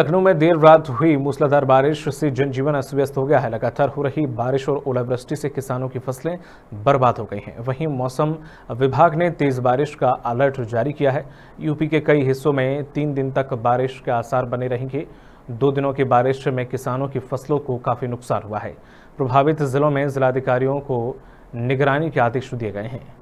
लखनऊ में देर रात हुई मूसलाधार बारिश से जनजीवन अस्त व्यस्त हो गया है लगातार हो रही बारिश और ओलावृष्टि से किसानों की फसलें बर्बाद हो गई हैं वहीं मौसम विभाग ने तेज बारिश का अलर्ट जारी किया है यूपी के कई हिस्सों में तीन दिन तक बारिश के आसार बने रहेंगे दो दिनों की बारिश में किसानों की फसलों को काफ़ी नुकसान हुआ है प्रभावित जिलों में जिलाधिकारियों को निगरानी के आदेश दिए गए हैं